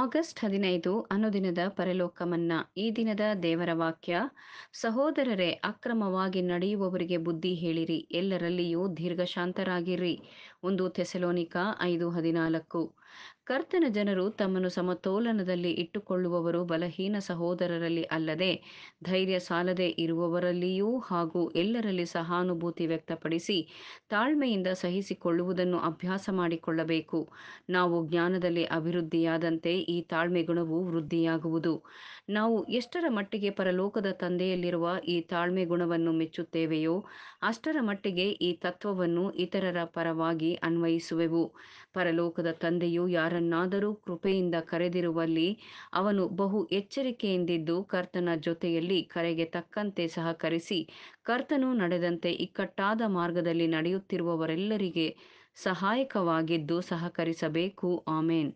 August ಹದಿನೈದು ಅನುದಿನದ ಪರಲೋಕಮನ್ನ ಈ ದಿನದ ದೇವರ ವಾಕ್ಯ ಸಹೋದರರೇ ಅಕ್ರಮವಾಗಿ ನಡೆಯುವವರಿಗೆ ಬುದ್ಧಿ ಹೇಳಿರಿ ಎಲ್ಲರಲ್ಲಿಯೂ ದೀರ್ಘಶಾಂತರಾಗಿರಿ ಒಂದು ಥೆಸಲೋನಿಕ ಐದು ಹದಿನಾಲ್ಕು ಕರ್ತನ ಜನರು ತಮ್ಮನ್ನು ಸಮತೋಲನದಲ್ಲಿ ಇಟ್ಟುಕೊಳ್ಳುವವರು ಬಲಹೀನ ಸಹೋದರರಲ್ಲಿ ಅಲ್ಲದೆ ಧೈರ್ಯ ಸಾಲದೆ ಇರುವವರಲ್ಲಿಯೂ ಹಾಗೂ ಎಲ್ಲರಲ್ಲಿ ಸಹಾನುಭೂತಿ ವ್ಯಕ್ತಪಡಿಸಿ ತಾಳ್ಮೆಯಿಂದ ಸಹಿಸಿಕೊಳ್ಳುವುದನ್ನು ಅಭ್ಯಾಸ ಮಾಡಿಕೊಳ್ಳಬೇಕು ನಾವು ಜ್ಞಾನದಲ್ಲಿ ಅಭಿವೃದ್ಧಿಯಾದಂತೆ ಈ ತಾಳ್ಮೆ ಗುಣವು ವೃದ್ಧಿಯಾಗುವುದು ನಾವು ಎಷ್ಟರ ಮಟ್ಟಿಗೆ ಪರಲೋಕದ ತಂದೆಯಲ್ಲಿರುವ ಈ ತಾಳ್ಮೆ ಗುಣವನ್ನು ಮೆಚ್ಚುತ್ತೇವೆಯೋ ಅಷ್ಟರ ಮಟ್ಟಿಗೆ ಈ ತತ್ವವನ್ನು ಇತರರ ಪರವಾಗಿ ಅನ್ವಯಿಸುವೆವು ಪರಲೋಕದ ತಂದೆಯು ಯಾರ ಯಾರನ್ನಾದರೂ ಕೃಪೆಯಿಂದ ಕರೆದಿರುವಲ್ಲಿ ಅವನು ಬಹು ಎಚ್ಚರಿಕೆಯಿಂದಿದ್ದು ಕರ್ತನ ಜೊತೆಯಲ್ಲಿ ಕರೆಗೆ ತಕ್ಕಂತೆ ಸಹಕರಿಸಿ ಕರ್ತನು ನಡೆದಂತೆ ಇಕ್ಕಟ್ಟಾದ ಮಾರ್ಗದಲ್ಲಿ ನಡೆಯುತ್ತಿರುವವರೆಲ್ಲರಿಗೆ ಸಹಾಯಕವಾಗಿದ್ದು ಸಹಕರಿಸಬೇಕು ಆಮೇನ್